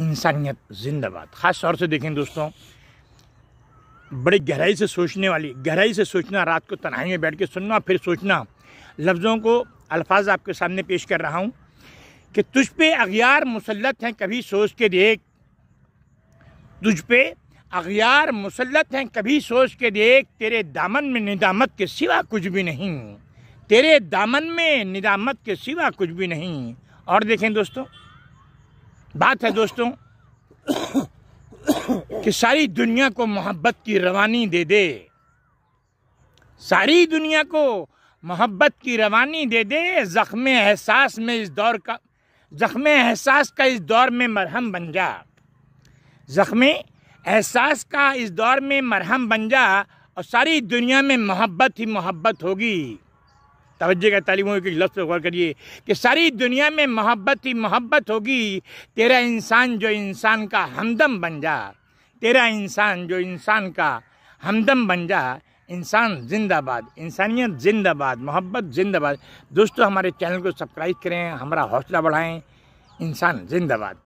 इंसानियत जिंदाबाद ख़ास तौर से देखें दोस्तों बड़ी गहराई से सोचने वाली गहराई से सोचना रात को तनाई में बैठ के सुनना फिर सोचना लफ्ज़ों को अल्फाज आपके सामने पेश कर रहा हूँ कि तुझ पे अगियार मुसलत हैं कभी सोच के देख तुझ पे अगियार मुसलत हैं कभी सोच के देख तेरे दामन में निदामत के सिवा कुछ भी नहीं तेरे दामन में निदामत के सिवा कुछ भी नहीं और देखें दोस्तों बात है दोस्तों कि सारी दुनिया को मोहब्बत की रवानी दे दे सारी दुनिया को मोहब्बत की रवानी दे दे ज़ख्म एहसास में इस दौर का ज़ख्म एहसास का इस दौर में मरहम बन जा ज़ख्म एहसास का इस दौर में मरहम बन जा और सारी दुनिया में मोहब्बत ही मोहब्बत होगी तोज्जो का तालीमों के लफ्ज़ पर गौर करिए कि सारी दुनिया में मोहब्बत ही मोहब्बत होगी तेरा इंसान जो इंसान का हमदम बन जा तेरा इंसान जो इंसान का हमदम बन जा इंसान जिंदाबाद इंसानियत जिंदाबाद मोहब्बत जिंदाबाद दोस्तों हमारे चैनल को सब्सक्राइब करें हमारा हौसला बढ़ाएं इंसान जिंदाबाद